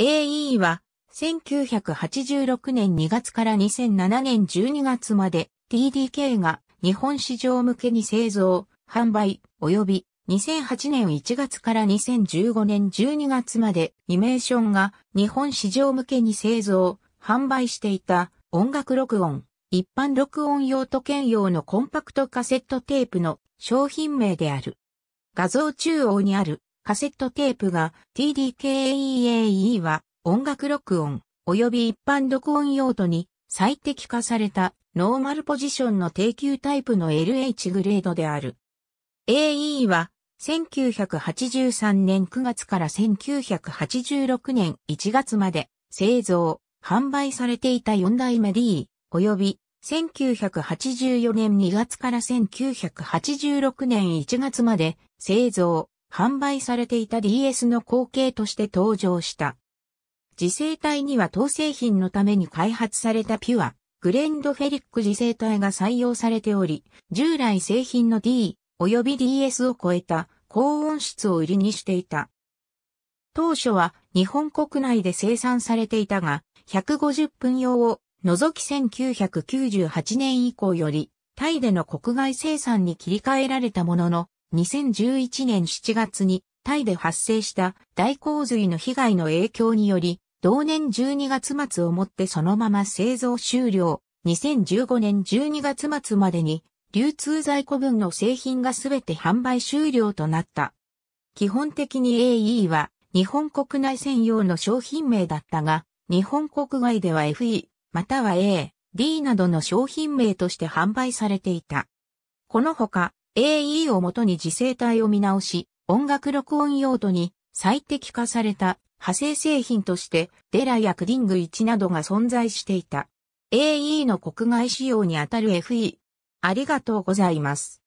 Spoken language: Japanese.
AE は1986年2月から2007年12月まで TDK が日本市場向けに製造、販売及び2008年1月から2015年12月までニメーションが日本市場向けに製造、販売していた音楽録音、一般録音用と兼用のコンパクトカセットテープの商品名である。画像中央にあるカセットテープが TDKEAE は音楽録音及び一般録音用途に最適化されたノーマルポジションの低級タイプの LH グレードである。AE は1983年9月から1986年1月まで製造、販売されていた4代目 D 及び1984年2月から1986年1月まで製造、販売されていた DS の後継として登場した。自世体には当製品のために開発されたピュア、グレンドフェリック自世体が採用されており、従来製品の D 及び DS を超えた高音質を売りにしていた。当初は日本国内で生産されていたが、150分用を除き1998年以降より、タイでの国外生産に切り替えられたものの、2011年7月にタイで発生した大洪水の被害の影響により、同年12月末をもってそのまま製造終了。2015年12月末までに流通在庫分の製品がすべて販売終了となった。基本的に AE は日本国内専用の商品名だったが、日本国外では FE または A、D などの商品名として販売されていた。このほか、AE をもとに自生体を見直し、音楽録音用途に最適化された派生製品としてデラやクディング1などが存在していた。AE の国外仕様にあたる FE。ありがとうございます。